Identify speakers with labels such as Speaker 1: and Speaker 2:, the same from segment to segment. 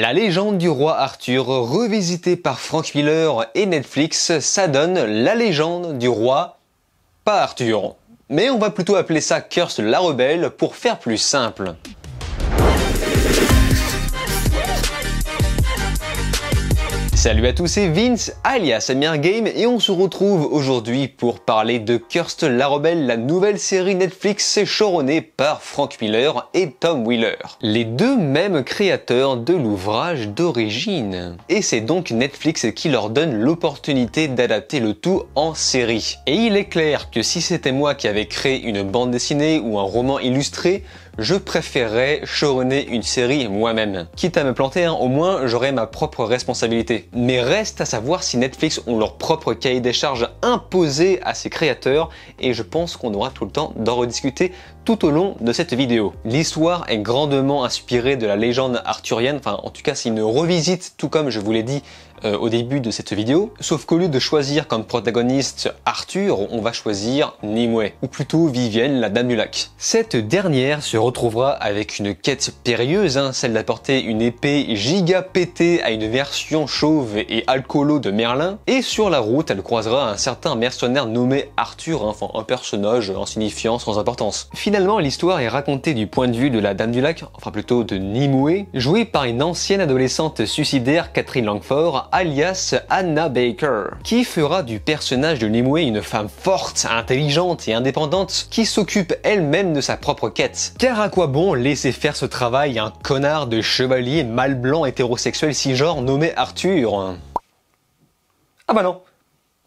Speaker 1: La légende du roi Arthur, revisitée par Frank Miller et Netflix, ça donne la légende du roi, pas Arthur. Mais on va plutôt appeler ça Curse la rebelle pour faire plus simple. Salut à tous, c'est Vince alias Amir Game et on se retrouve aujourd'hui pour parler de Kirst Rebelle, la nouvelle série Netflix choronnée par Frank Miller et Tom Wheeler, les deux mêmes créateurs de l'ouvrage d'origine. Et c'est donc Netflix qui leur donne l'opportunité d'adapter le tout en série. Et il est clair que si c'était moi qui avais créé une bande dessinée ou un roman illustré, je préférerais choronner une série moi-même. Quitte à me planter, hein, au moins j'aurai ma propre responsabilité. Mais reste à savoir si Netflix ont leur propre cahier des charges imposé à ses créateurs et je pense qu'on aura tout le temps d'en rediscuter tout au long de cette vidéo. L'histoire est grandement inspirée de la légende arthurienne, enfin en tout cas c'est une revisite tout comme je vous l'ai dit euh, au début de cette vidéo, sauf qu'au lieu de choisir comme protagoniste Arthur, on va choisir Nimue, ou plutôt Vivienne, la dame du lac. Cette dernière se retrouvera avec une quête périlleuse, hein, celle d'apporter une épée giga pétée à une version chauve et alcoolo de Merlin, et sur la route elle croisera un certain mercenaire nommé Arthur, hein, enfin un personnage en hein, signifiant sans importance. Finalement, l'histoire est racontée du point de vue de la Dame du Lac, enfin plutôt de Nimue, jouée par une ancienne adolescente suicidaire Catherine Langford, alias Anna Baker, qui fera du personnage de Nimue une femme forte, intelligente et indépendante qui s'occupe elle-même de sa propre quête. Car à quoi bon laisser faire ce travail un connard de chevalier mal blanc hétérosexuel genre nommé Arthur Ah bah non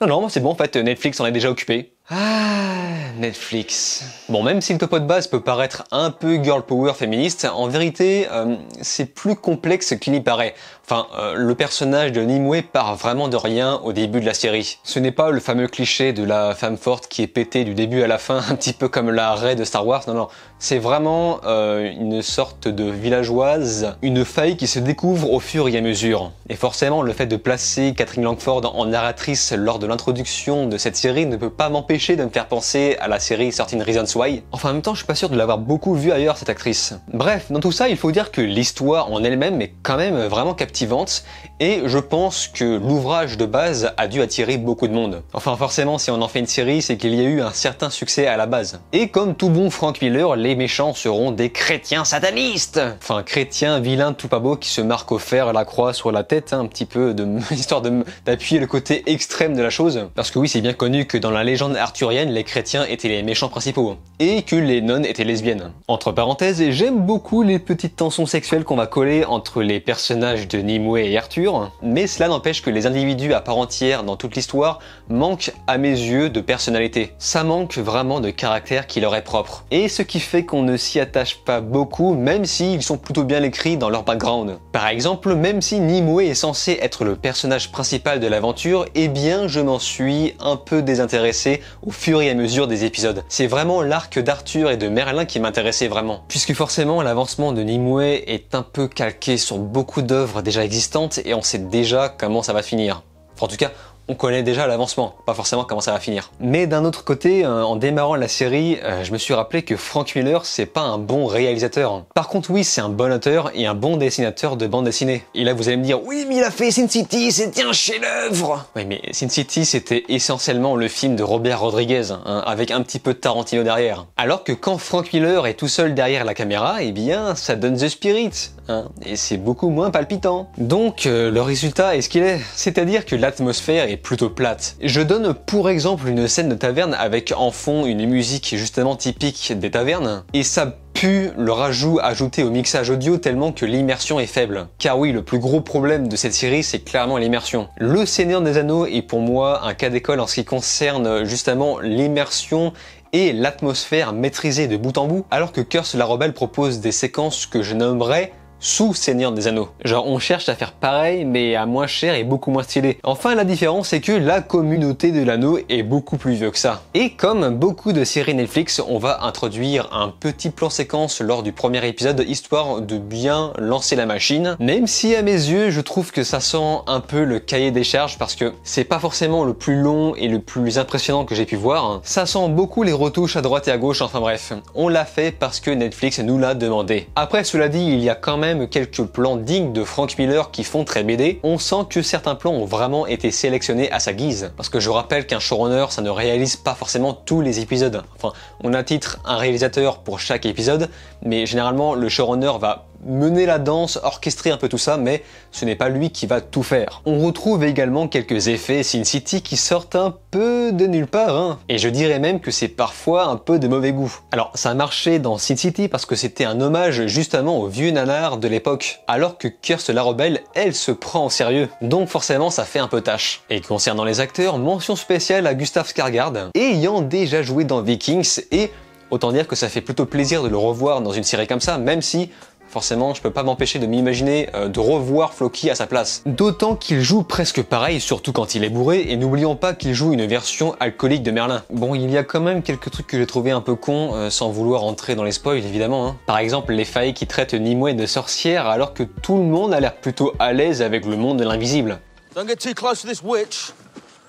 Speaker 1: Non, non, c'est bon en fait, Netflix en est déjà occupé. Ah, Netflix. Bon, même si le topo de base peut paraître un peu girl power féministe, en vérité, euh, c'est plus complexe qu'il n'y paraît. Enfin, euh, le personnage de Nimue part vraiment de rien au début de la série. Ce n'est pas le fameux cliché de la femme forte qui est pétée du début à la fin, un petit peu comme la raie de Star Wars, non, non. C'est vraiment euh, une sorte de villageoise, une faille qui se découvre au fur et à mesure. Et forcément, le fait de placer Catherine Langford en narratrice lors de l'introduction de cette série ne peut pas m'empêcher de me faire penser à la série Certain Reasons Why. Enfin, en même temps, je suis pas sûr de l'avoir beaucoup vue ailleurs, cette actrice. Bref, dans tout ça, il faut dire que l'histoire en elle-même est quand même vraiment captivante, et je pense que l'ouvrage de base a dû attirer beaucoup de monde. Enfin, forcément, si on en fait une série, c'est qu'il y a eu un certain succès à la base. Et comme tout bon Frank Miller, les méchants seront des chrétiens satanistes Enfin, chrétiens, vilains, tout pas beaux, qui se marquent au fer la croix sur la tête, hein, un petit peu, de, histoire d'appuyer le côté extrême de la chose. Parce que oui, c'est bien connu que dans la légende arthurienne, les chrétiens étaient les méchants principaux, et que les nonnes étaient lesbiennes. Entre parenthèses, j'aime beaucoup les petites tensions sexuelles qu'on va coller entre les personnages de Nimue et Arthur, mais cela n'empêche que les individus à part entière dans toute l'histoire manquent à mes yeux de personnalité. Ça manque vraiment de caractère qui leur est propre. Et ce qui fait qu'on ne s'y attache pas beaucoup, même s'ils sont plutôt bien écrits dans leur background. Par exemple, même si Nimue est censé être le personnage principal de l'aventure, eh bien je m'en suis un peu désintéressé au fur et à mesure des épisodes. C'est vraiment l'arc d'Arthur et de Merlin qui m'intéressait vraiment. Puisque forcément l'avancement de Nimue est un peu calqué sur beaucoup d'œuvres déjà existantes et on sait déjà comment ça va finir. en tout cas, on connaît déjà l'avancement, pas forcément comment ça va finir. Mais d'un autre côté, euh, en démarrant la série, euh, je me suis rappelé que Frank Miller, c'est pas un bon réalisateur. Par contre, oui, c'est un bon auteur et un bon dessinateur de bande dessinée. Et là, vous allez me dire, oui, mais il a fait Sin City, c'était un chef-d'œuvre Oui, mais Sin City, c'était essentiellement le film de Robert Rodriguez, hein, avec un petit peu de Tarantino derrière. Alors que quand Frank Miller est tout seul derrière la caméra, eh bien, ça donne The Spirit, Hein. et c'est beaucoup moins palpitant. Donc euh, le résultat est ce qu'il est, c'est-à-dire que l'atmosphère est plutôt plate. Je donne pour exemple une scène de taverne avec en fond une musique justement typique des tavernes, et ça pue le rajout ajouté au mixage audio tellement que l'immersion est faible. Car oui, le plus gros problème de cette série, c'est clairement l'immersion. Le Seigneur des Anneaux est pour moi un cas d'école en ce qui concerne justement l'immersion et l'atmosphère maîtrisée de bout en bout, alors que Curse la Rebelle propose des séquences que je nommerais sous Seigneur des Anneaux. Genre on cherche à faire pareil mais à moins cher et beaucoup moins stylé. Enfin la différence c'est que la communauté de l'anneau est beaucoup plus vieux que ça. Et comme beaucoup de séries Netflix, on va introduire un petit plan séquence lors du premier épisode histoire de bien lancer la machine. Même si à mes yeux je trouve que ça sent un peu le cahier des charges parce que c'est pas forcément le plus long et le plus impressionnant que j'ai pu voir. Ça sent beaucoup les retouches à droite et à gauche, enfin bref. On l'a fait parce que Netflix nous l'a demandé. Après cela dit, il y a quand même quelques plans dignes de Frank Miller qui font très BD, on sent que certains plans ont vraiment été sélectionnés à sa guise. Parce que je rappelle qu'un showrunner, ça ne réalise pas forcément tous les épisodes. Enfin, on a titre un réalisateur pour chaque épisode, mais généralement le showrunner va mener la danse, orchestrer un peu tout ça, mais ce n'est pas lui qui va tout faire. On retrouve également quelques effets Sin City qui sortent un peu de nulle part, hein. et je dirais même que c'est parfois un peu de mauvais goût. Alors ça marchait dans Sin City parce que c'était un hommage justement au vieux nanar de l'époque, alors que Curse la Rebelle, elle se prend au sérieux, donc forcément ça fait un peu tâche. Et concernant les acteurs, mention spéciale à Gustav Skargard, ayant déjà joué dans Vikings et Autant dire que ça fait plutôt plaisir de le revoir dans une série comme ça, même si forcément, je peux pas m'empêcher de m'imaginer euh, de revoir Floki à sa place. D'autant qu'il joue presque pareil, surtout quand il est bourré, et n'oublions pas qu'il joue une version alcoolique de Merlin. Bon, il y a quand même quelques trucs que j'ai trouvé un peu con, euh, sans vouloir entrer dans les spoils évidemment. Hein. Par exemple, les failles qui traitent Nimue de sorcière alors que tout le monde a l'air plutôt à l'aise avec le monde de l'invisible. Don't get too close to this witch,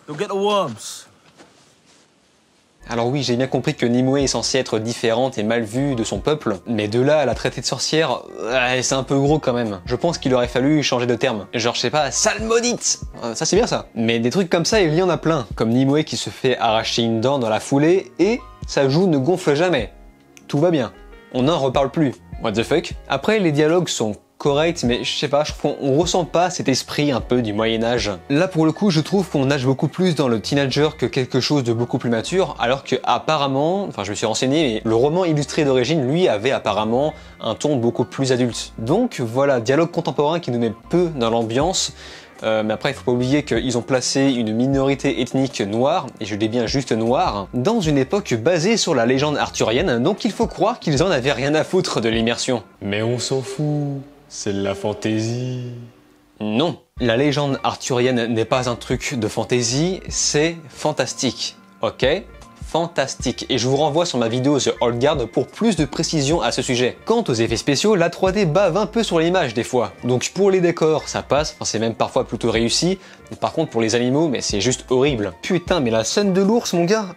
Speaker 1: you'll get the worms. Alors oui, j'ai bien compris que Nimue est censée être différente et mal vue de son peuple, mais de là à la traiter de sorcière, c'est un peu gros quand même. Je pense qu'il aurait fallu changer de terme. Genre, je sais pas, salmonite euh, Ça c'est bien ça. Mais des trucs comme ça, il y en a plein. Comme Nimue qui se fait arracher une dent dans la foulée et sa joue ne gonfle jamais. Tout va bien. On n'en reparle plus. What the fuck Après, les dialogues sont correct, mais je sais pas, je trouve qu'on ressent pas cet esprit un peu du Moyen Âge. Là pour le coup, je trouve qu'on nage beaucoup plus dans le teenager que quelque chose de beaucoup plus mature, alors que apparemment, enfin je me suis renseigné, mais le roman illustré d'origine, lui, avait apparemment un ton beaucoup plus adulte. Donc voilà, dialogue contemporain qui nous met peu dans l'ambiance, euh, mais après, il faut pas oublier qu'ils ont placé une minorité ethnique noire, et je dis bien juste noire, dans une époque basée sur la légende arthurienne, donc il faut croire qu'ils en avaient rien à foutre de l'immersion. Mais on s'en fout c'est la fantaisie. Non, la légende arthurienne n'est pas un truc de fantaisie, c'est fantastique. Ok fantastique et je vous renvoie sur ma vidéo The Old Guard pour plus de précisions à ce sujet. Quant aux effets spéciaux, la 3D bave un peu sur l'image des fois. Donc pour les décors, ça passe, enfin, c'est même parfois plutôt réussi. Par contre pour les animaux, mais c'est juste horrible. Putain, mais la scène de l'ours mon gars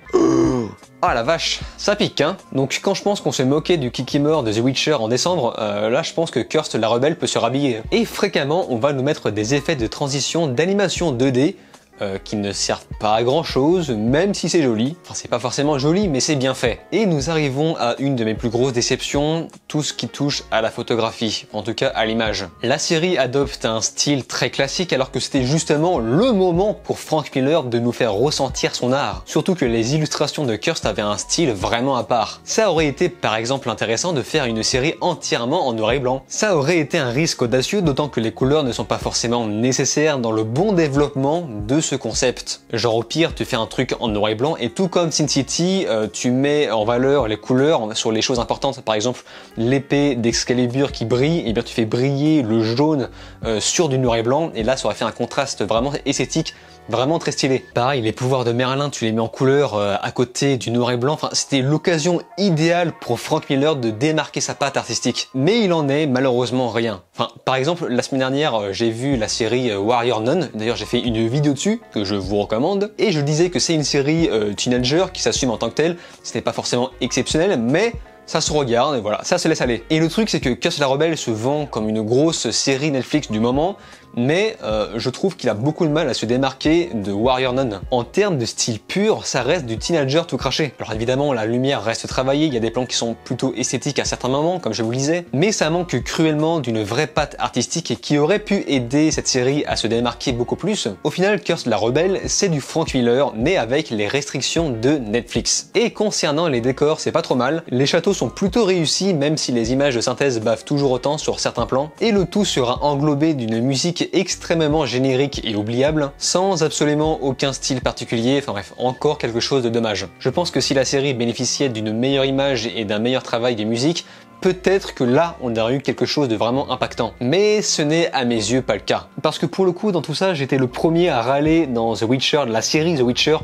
Speaker 1: ah la vache, ça pique hein Donc quand je pense qu'on s'est moqué du Kikimore de The Witcher en décembre, euh, là je pense que Kirst la rebelle peut se rhabiller. Et fréquemment, on va nous mettre des effets de transition d'animation 2D euh, qui ne servent pas à grand chose, même si c'est joli. Enfin, c'est pas forcément joli, mais c'est bien fait. Et nous arrivons à une de mes plus grosses déceptions, tout ce qui touche à la photographie, en tout cas à l'image. La série adopte un style très classique alors que c'était justement le moment pour Frank Miller de nous faire ressentir son art. Surtout que les illustrations de Kirst avaient un style vraiment à part. Ça aurait été par exemple intéressant de faire une série entièrement en noir et blanc. Ça aurait été un risque audacieux, d'autant que les couleurs ne sont pas forcément nécessaires dans le bon développement de ce concept. Genre au pire, tu fais un truc en noir et blanc et tout comme Sin City, euh, tu mets en valeur les couleurs sur les choses importantes. Par exemple, l'épée d'Excalibur qui brille, et eh bien tu fais briller le jaune euh, sur du noir et blanc et là ça aurait fait un contraste vraiment esthétique Vraiment très stylé. Pareil, les pouvoirs de Merlin, tu les mets en couleur euh, à côté du noir et blanc. Enfin, c'était l'occasion idéale pour Frank Miller de démarquer sa patte artistique. Mais il en est malheureusement rien. Enfin, par exemple, la semaine dernière, euh, j'ai vu la série euh, Warrior Nun. D'ailleurs, j'ai fait une vidéo dessus que je vous recommande. Et je disais que c'est une série teenager qui s'assume en tant que telle. n'est pas forcément exceptionnel, mais ça se regarde et voilà, ça se laisse aller. Et le truc c'est que Casse la Rebelle se vend comme une grosse série Netflix du moment, mais euh, je trouve qu'il a beaucoup de mal à se démarquer de Warrior Nun. En termes de style pur, ça reste du teenager tout craché. Alors évidemment, la lumière reste travaillée, il y a des plans qui sont plutôt esthétiques à certains moments, comme je vous le disais, mais ça manque cruellement d'une vraie patte artistique qui aurait pu aider cette série à se démarquer beaucoup plus. Au final, Curse la Rebelle, c'est du Frank Wheeler, mais avec les restrictions de Netflix. Et concernant les décors, c'est pas trop mal, les châteaux sont plutôt réussis, même si les images de synthèse bavent toujours autant sur certains plans, et le tout sera englobé d'une musique extrêmement générique et oubliable, sans absolument aucun style particulier, enfin bref, encore quelque chose de dommage. Je pense que si la série bénéficiait d'une meilleure image et d'un meilleur travail des musiques, peut-être que là on aurait eu quelque chose de vraiment impactant. Mais ce n'est à mes yeux pas le cas. Parce que pour le coup dans tout ça j'étais le premier à râler dans The Witcher, la série The Witcher,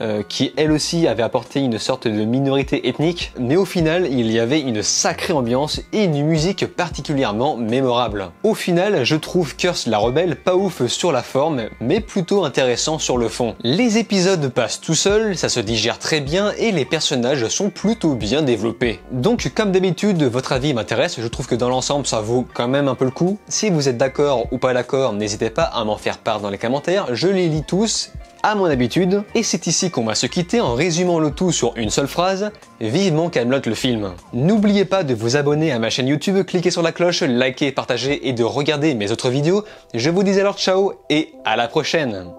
Speaker 1: euh, qui elle aussi avait apporté une sorte de minorité ethnique, mais au final il y avait une sacrée ambiance et une musique particulièrement mémorable. Au final, je trouve Curse la Rebelle pas ouf sur la forme, mais plutôt intéressant sur le fond. Les épisodes passent tout seuls, ça se digère très bien et les personnages sont plutôt bien développés. Donc comme d'habitude, votre avis m'intéresse, je trouve que dans l'ensemble ça vaut quand même un peu le coup. Si vous êtes d'accord ou pas d'accord, n'hésitez pas à m'en faire part dans les commentaires, je les lis tous à mon habitude, et c'est ici qu'on va se quitter en résumant le tout sur une seule phrase, vivement Camelot le film. N'oubliez pas de vous abonner à ma chaîne YouTube, cliquer sur la cloche, liker, partager et de regarder mes autres vidéos. Je vous dis alors ciao et à la prochaine